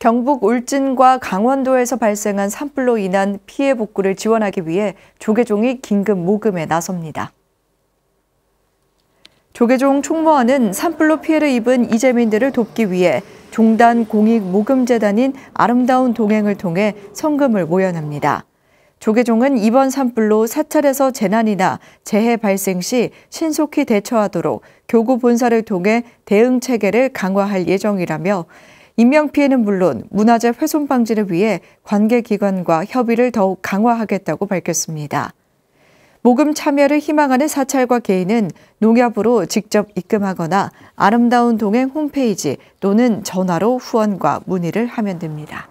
경북 울진과 강원도에서 발생한 산불로 인한 피해 복구를 지원하기 위해 조계종이 긴급 모금에 나섭니다. 조계종 총무원은 산불로 피해를 입은 이재민들을 돕기 위해 종단 공익 모금재단인 아름다운 동행을 통해 성금을 모여납니다. 조계종은 이번 산불로 사찰에서 재난이나 재해 발생 시 신속히 대처하도록 교구 본사를 통해 대응 체계를 강화할 예정이라며 인명피해는 물론 문화재 훼손 방지를 위해 관계기관과 협의를 더욱 강화하겠다고 밝혔습니다. 모금 참여를 희망하는 사찰과 개인은 농협으로 직접 입금하거나 아름다운 동행 홈페이지 또는 전화로 후원과 문의를 하면 됩니다.